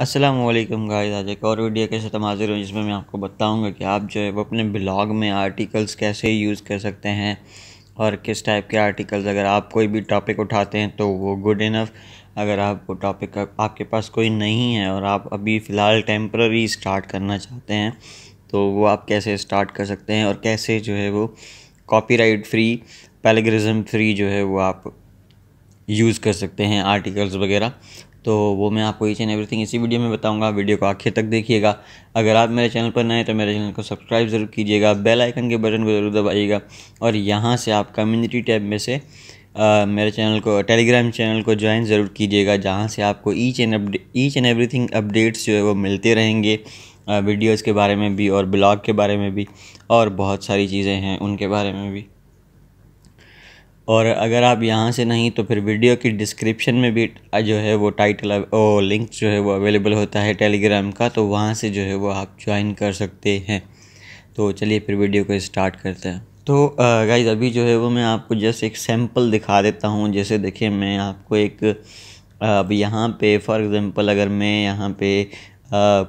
Aslam guys आज एक और वीडियो के साथ हाजिर हूँ जिसमें मैं आपको बताऊंगा कि आप जो है वो अपने ब्लॉग में आर्टिकल्स कैसे यूज़ कर सकते हैं और किस टाइप के आर्टिकल्स अगर आप कोई भी टॉपिक उठाते हैं तो वो गुड इनफ अगर आप वो टॉपिक आपके पास कोई नहीं है और आप अभी फ़िलहाल टेम्प्ररी स्टार्ट करना चाहते हैं तो वो आप कैसे स्टार्ट कर सकते हैं और कैसे जो है वो कॉपीराइट फ्री पैलेग्रिज्म फ्री जो है वो आप यूज़ कर सकते हैं आर्टिकल्स वगैरह तो वो मैं आपको ईच एंड एवरीथिंग इसी वीडियो में बताऊंगा वीडियो को आखिर तक देखिएगा अगर आप मेरे चैनल पर नए तो मेरे चैनल को सब्सक्राइब ज़रूर कीजिएगा बेल आइकन के बटन को ज़रूर दबाइएगा और यहाँ से आप कम्युनिटी टैब में से आ, मेरे चैनल को टेलीग्राम चैनल को ज्वाइन ज़रूर कीजिएगा जहाँ से आपको each and each and everything updates जो है वो मिलते रहेंगे वीडियोज़ के बारे में भी और ब्लॉग के बारे में भी और बहुत सारी चीज़ें हैं उनके बारे में भी और अगर आप यहाँ से नहीं तो फिर वीडियो की डिस्क्रिप्शन में भी जो है वो टाइटल ओ लिंक जो है वो अवेलेबल होता है टेलीग्राम का तो वहाँ से जो है वो आप ज्वाइन कर सकते हैं तो चलिए फिर वीडियो को स्टार्ट करते हैं तो गाइज अभी जो है वो मैं आपको जस्ट एक सैम्पल दिखा देता हूँ जैसे देखिए मैं आपको एक अब यहाँ पे फॉर एग्ज़ाम्पल अगर मैं यहाँ पे आ,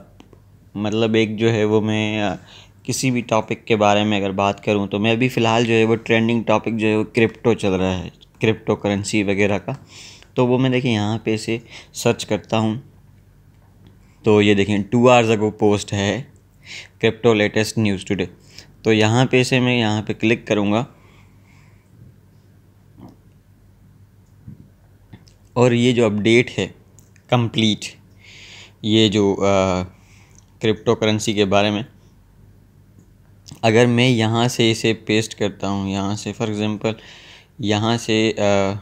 मतलब एक जो है वो मैं किसी भी टॉपिक के बारे में अगर बात करूँ तो मैं अभी फ़िलहाल जो है वो ट्रेंडिंग टॉपिक जो है वो क्रिप्टो चल रहा है क्रिप्टो करेंसी वगैरह का तो वो मैं देखिए यहाँ पे से सर्च करता हूँ तो ये देखें टू आवर्स अगो पोस्ट है क्रिप्टो लेटेस्ट न्यूज़ टुडे तो यहाँ पे से मैं यहाँ पे क्लिक करूँगा और ये जो अपडेट है कंप्लीट ये जो क्रिप्टो करेंसी के बारे में अगर मैं यहाँ से इसे पेस्ट करता हूँ यहाँ से फॉर एग्ज़ाम्पल यहाँ से आ,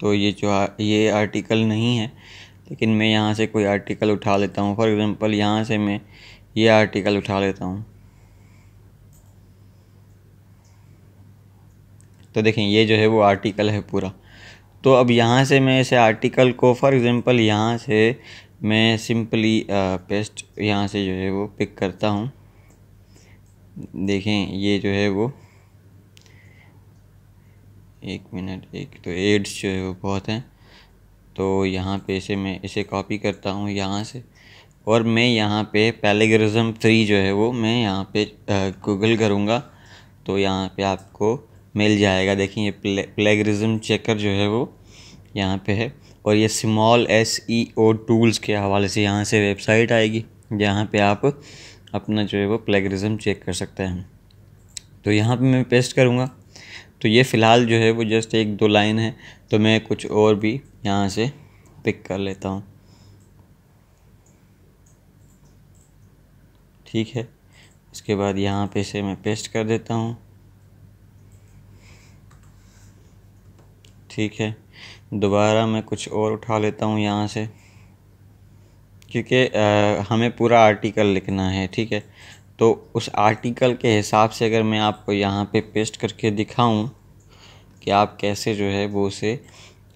तो ये जो आ, ये आर्टिकल नहीं है लेकिन मैं यहाँ से कोई आर्टिकल उठा लेता हूँ फॉर एग्ज़ाम्पल यहाँ से मैं ये आर्टिकल उठा लेता हूँ तो देखें ये जो है वो आर्टिकल है पूरा तो अब यहाँ से मैं इसे आर्टिकल को फॉर एग्ज़ाम्पल यहाँ से मैं सिंपली पेस्ट यहाँ से जो है वो पिक करता हूँ देखें ये जो है वो एक मिनट एक तो एड्स जो है वो बहुत हैं तो यहाँ पे इसे मैं इसे कॉपी करता हूँ यहाँ से और मैं यहाँ पे पैलेगरिज्म थ्री जो है वो मैं यहाँ पे गूगल करूँगा तो यहाँ पे आपको मिल जाएगा देखें ये प्ले, चेकर जो है वो यहाँ पे है और ये small S E O tools के हवाले से यहाँ से वेबसाइट आएगी जहाँ पे आप अपना जो है वो प्लेगरिज्म चेक कर सकते हैं तो यहाँ पे मैं पेस्ट करूँगा तो ये फ़िलहाल जो है वो जस्ट एक दो लाइन है तो मैं कुछ और भी यहाँ से पिक कर लेता हूँ ठीक है उसके बाद यहाँ पे से मैं पेस्ट कर देता हूँ ठीक है दोबारा मैं कुछ और उठा लेता हूँ यहाँ से क्योंकि हमें पूरा आर्टिकल लिखना है ठीक है तो उस आर्टिकल के हिसाब से अगर मैं आपको यहाँ पे पेस्ट करके दिखाऊं कि आप कैसे जो है वो उसे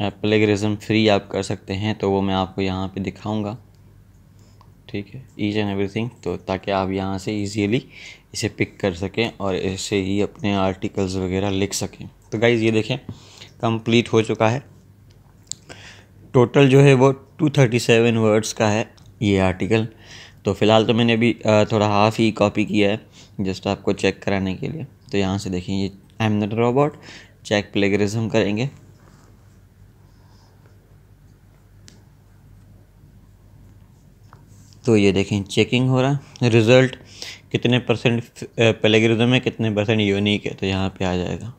प्लेगरिज्म फ्री आप कर सकते हैं तो वो मैं आपको यहाँ पे दिखाऊंगा ठीक है ईच एंड एवरीथिंग तो ताकि आप यहाँ से इजीली इसे पिक कर सकें और इसे ही अपने आर्टिकल्स वगैरह लिख सकें तो गाइज़ ये देखें कंप्लीट हो चुका है टोटल जो है वो 237 वर्ड्स का है ये आर्टिकल तो फ़िलहाल तो मैंने अभी थोड़ा हाफ़ ही कॉपी किया है जस्ट आपको चेक कराने के लिए तो यहाँ से देखें ये I am not robot check plagiarism करेंगे तो ये देखें चेकिंग हो रहा रिज़ल्ट कितने परसेंट प्लेगरिज्म है कितने परसेंट यूनिक है तो यहाँ पे आ जाएगा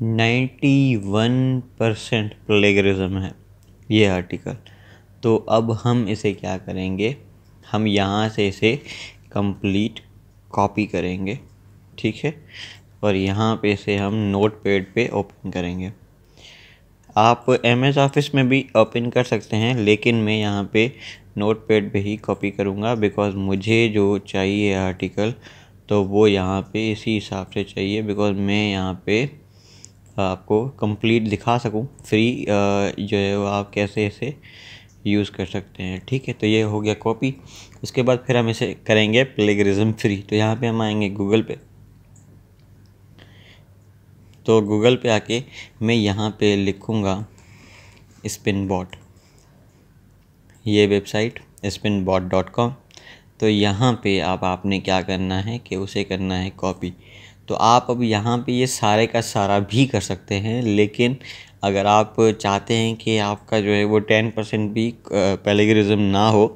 91 परसेंट प्लेगरिज्म है ये आर्टिकल तो अब हम इसे क्या करेंगे हम यहाँ से इसे कंप्लीट कॉपी करेंगे ठीक है और यहाँ पे इसे हम नोट पैड पे ओपन करेंगे आप एम एस ऑफिस में भी ओपन कर सकते हैं लेकिन मैं यहाँ पे नोट पैड पर ही कॉपी करूँगा बिकॉज़ मुझे जो चाहिए आर्टिकल तो वो यहाँ पे इसी हिसाब से चाहिए बिकॉज़ मैं यहाँ पे आपको कंप्लीट दिखा सकूँ फ्री जो है वो आप कैसे इसे यूज़ कर सकते हैं ठीक है तो ये हो गया कॉपी उसके बाद फिर हम इसे करेंगे प्लेगरिज्म फ्री तो यहाँ पे हम आएंगे गूगल पे तो गूगल पे आके मैं यहाँ पे लिखूँगा स्पिन बॉट ये website spin bot dot com तो यहाँ पर आप आपने क्या करना है कि उसे करना है कॉपी तो आप अब यहाँ पे ये सारे का सारा भी कर सकते हैं लेकिन अगर आप चाहते हैं कि आपका जो है वो टेन परसेंट भी पैलेगरिज्म ना हो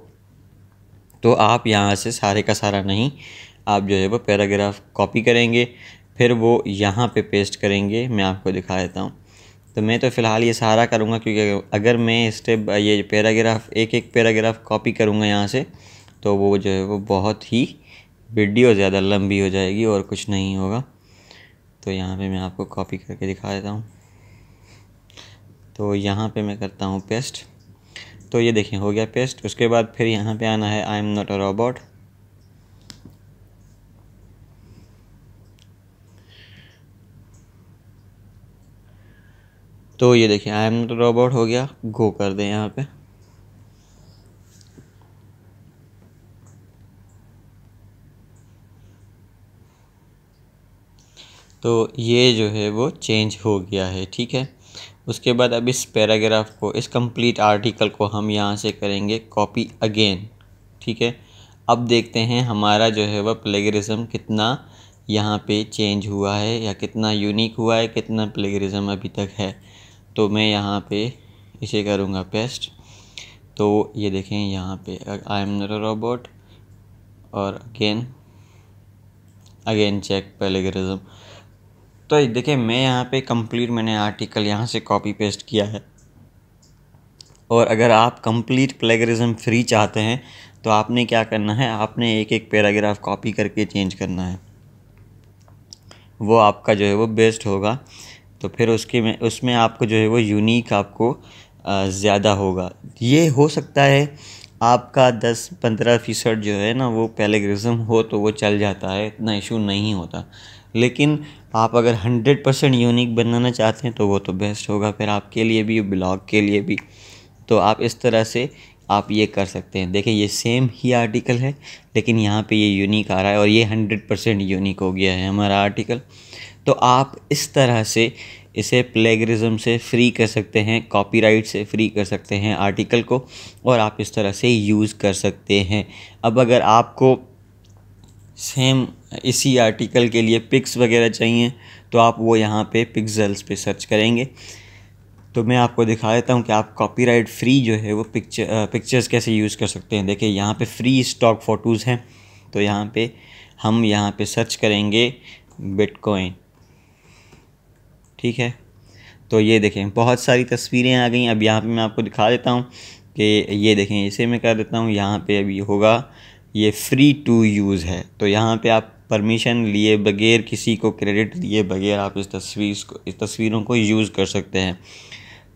तो आप यहाँ से सारे का सारा नहीं आप जो है वो पैराग्राफ कॉपी करेंगे फिर वो यहाँ पे पेस्ट करेंगे मैं आपको दिखा देता हूँ तो मैं तो फ़िलहाल ये सारा करूँगा क्योंकि अगर मैं स्टेप ये पैराग्राफ एक एक पैराग्राफ कॉपी करूँगा यहाँ से तो वो जो है वो बहुत ही वीडियो ज़्यादा लंबी हो जाएगी और कुछ नहीं होगा तो यहाँ पे मैं आपको कॉपी करके दिखा देता हूँ तो यहाँ पे मैं करता हूँ पेस्ट तो ये देखें हो गया पेस्ट उसके बाद फिर यहाँ पे आना है I am not a robot तो ये देखिए आई एम नॉट रोबोट हो गया गो कर दें यहाँ पे तो ये जो है वो चेंज हो गया है ठीक है उसके बाद अब इस पैराग्राफ को इस कंप्लीट आर्टिकल को हम यहाँ से करेंगे कॉपी अगेन ठीक है अब देखते हैं हमारा जो है वह प्लेगरिज्म कितना यहाँ पे चेंज हुआ है या कितना यूनिक हुआ है कितना प्लेगरिज्म अभी तक है तो मैं यहाँ पे इसे करूँगा पेस्ट तो ये देखें यहाँ पे आई एम नोट रोबोट और अगेन अगेन चेक प्लेगरिज्म तो देखिए मैं यहाँ पे कंप्लीट मैंने आर्टिकल यहाँ से कॉपी पेस्ट किया है और अगर आप कंप्लीट प्लेगरिज्म फ्री चाहते हैं तो आपने क्या करना है आपने एक एक पैराग्राफ कॉपी करके चेंज करना है वो आपका जो है वो बेस्ट होगा तो फिर उसके में उसमें आपको जो है वो यूनिक आपको ज़्यादा होगा ये हो सकता है आपका दस पंद्रह फीसद जो है ना वो पैलेग्रिज्म हो तो वो चल जाता है इतना इशू नहीं होता लेकिन आप अगर हंड्रेड परसेंट यूनिक बनाना चाहते हैं तो वो तो बेस्ट होगा फिर आपके लिए भी ब्लॉग के लिए भी तो आप इस तरह से आप ये कर सकते हैं देखें ये सेम ही आर्टिकल है लेकिन यहाँ पे ये यूनिक आ रहा है और ये हंड्रेड परसेंट यूनिक हो गया है हमारा आर्टिकल तो आप इस तरह से इसे प्लेगरिज्म से फ्री कर सकते हैं कॉपीराइट से फ्री कर सकते हैं आर्टिकल को और आप इस तरह से यूज़ कर सकते हैं अब अगर आपको सेम इसी आर्टिकल के लिए पिक्स वगैरह चाहिए तो आप वो यहाँ पे पिक्सल्स पे सर्च करेंगे तो मैं आपको दिखा देता हूँ कि आप कॉपीराइट फ्री जो है वो पिक्चर पिक्चर्स कैसे यूज़ कर सकते हैं देखिए यहाँ पे फ्री स्टॉक फ़ोटोज़ हैं तो यहाँ पे हम यहाँ पे सर्च करेंगे बिटकॉइन ठीक है तो ये देखें बहुत सारी तस्वीरें आ गई अब यहाँ पे मैं आपको दिखा देता हूँ कि ये देखें इसे मैं कर देता हूँ यहाँ पे अभी होगा ये फ्री टू यूज़ है तो यहाँ पे आप परमिशन लिए बगैर किसी को क्रेडिट लिए बगैर आप इस तस्वीर को इस तस्वीरों को यूज़ कर सकते हैं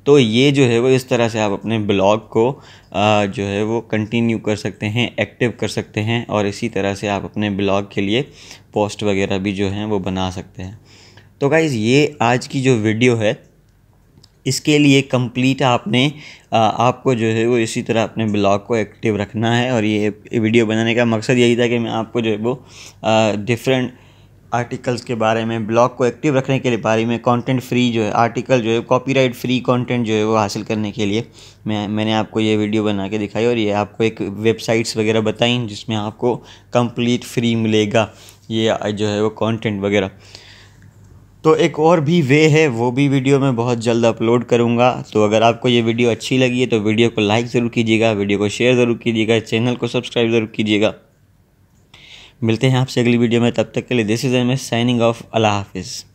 तो ये जो है वो इस तरह से आप अपने ब्लॉग को आ, जो है वो कंटिन्यू कर सकते हैं एक्टिव कर सकते हैं और इसी तरह से आप अपने ब्लॉग के लिए पोस्ट वगैरह भी जो हैं वो बना सकते हैं तो गाइज़ ये आज की जो वीडियो है इसके लिए कंप्लीट आपने आपको जो है वो इसी तरह अपने ब्लॉग को एक्टिव रखना है और ये वीडियो बनाने का मकसद यही था कि मैं आपको जो है वो डिफरेंट आर्टिकल्स के बारे में ब्लॉग को एक्टिव रखने के लिए बारे में कंटेंट फ्री जो है आर्टिकल जो है कॉपीराइट फ्री कंटेंट जो है वो हासिल करने के लिए मैं मैंने आपको ये वीडियो बना के दिखाई और ये आपको एक वेबसाइट्स वगैरह बताई जिसमें आपको कंप्लीट फ्री मिलेगा ये जो है वो कंटेंट वगैरह तो एक और भी वे है वो भी वीडियो मैं बहुत जल्द अपलोड करूँगा तो अगर आपको ये वीडियो अच्छी लगी है तो वीडियो को लाइक ज़रूर कीजिएगा वीडियो को शेयर ज़रूर कीजिएगा चैनल को सब्सक्राइब ज़रूर कीजिएगा मिलते हैं आपसे अगली वीडियो में तब तक के लिए this is M S signing off अल्लाह हाफिज़